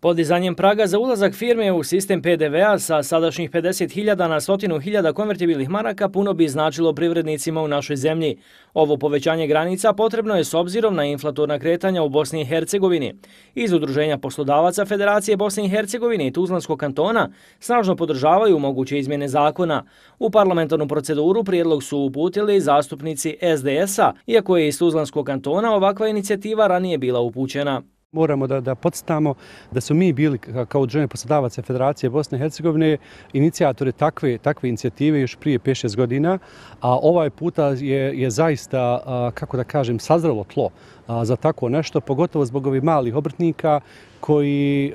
Podizanjem praga za ulazak firme u sistem PDV-a sa sadašnjih 50.000 na 100.000 konvertibilnih maraka puno bi značilo privrednicima u našoj zemlji. Ovo povećanje granica potrebno je s obzirom na inflatorna kretanja u Bosni i Hercegovini. Iz Udruženja poslodavaca Federacije Bosne i Hercegovine i Tuzlanskog kantona snažno podržavaju moguće izmjene zakona. U parlamentarnu proceduru prijedlog su uputili zastupnici SDS-a, iako je iz Tuzlanskog kantona ovakva inicijativa ranije bila upućena. Moramo da, da podstamo da su mi bili kao udruženje poslodavaca Federacije Bosne i Hercegovine inicijatori takve, takve inicijative još prije 5-6 godina, a ovaj puta je, je zaista, kako da kažem, sazrelo tlo za tako nešto, pogotovo zbog ovih malih obrtnika koji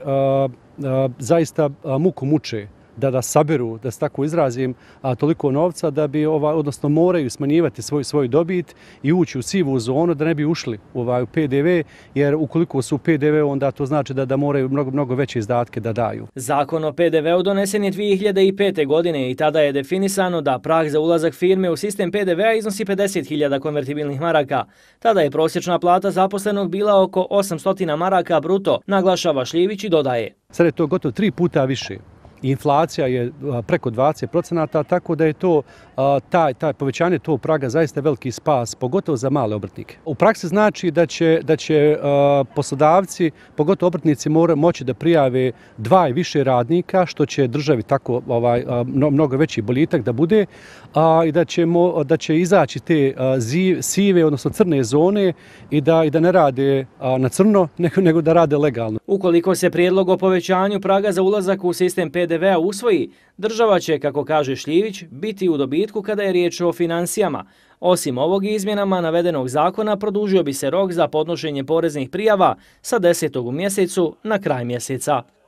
zaista muku muče da da saberu, da se tako izrazim, a toliko novca da bi ova odnosno moraju smanjivati svoj svoj dobit i ući u sivu zonu da ne bi ušli u ovaj u PDV, jer ukoliko su u PDV onda to znači da da moraju mnogo mnogo veće izdatke da daju. Zakon o PDV-u donesen je 2005. godine i tada je definisano da prag za ulazak firme u sistem PDV-a iznosi 50.000 konvertibilnih maraka. Tada je prosječna plata zaposlenog bila oko 800 maraka bruto, naglašava Šljivić i dodaje. Sada je to gotovo tri puta više inflacija je preko 20 procenata, tako da je to taj, taj povećanje to praga zaista veliki spas, pogotovo za male obrtnike. U praksi znači da će, da će poslodavci, pogotovo obrtnici, moći da prijave dva i više radnika, što će državi tako ovaj mnogo veći bolitak da bude, a, i da, ćemo, da će izaći te sive, odnosno crne zone i da, i da ne rade na crno, nego, da rade legalno. Ukoliko se prijedlog o povećanju praga za ulazak u sistem PD PDV-a usvoji, država će, kako kaže Šljivić, biti u dobitku kada je riječ o financijama. Osim ovog izmjenama navedenog zakona, produžio bi se rok za podnošenje poreznih prijava sa 10. mjesecu na kraj mjeseca.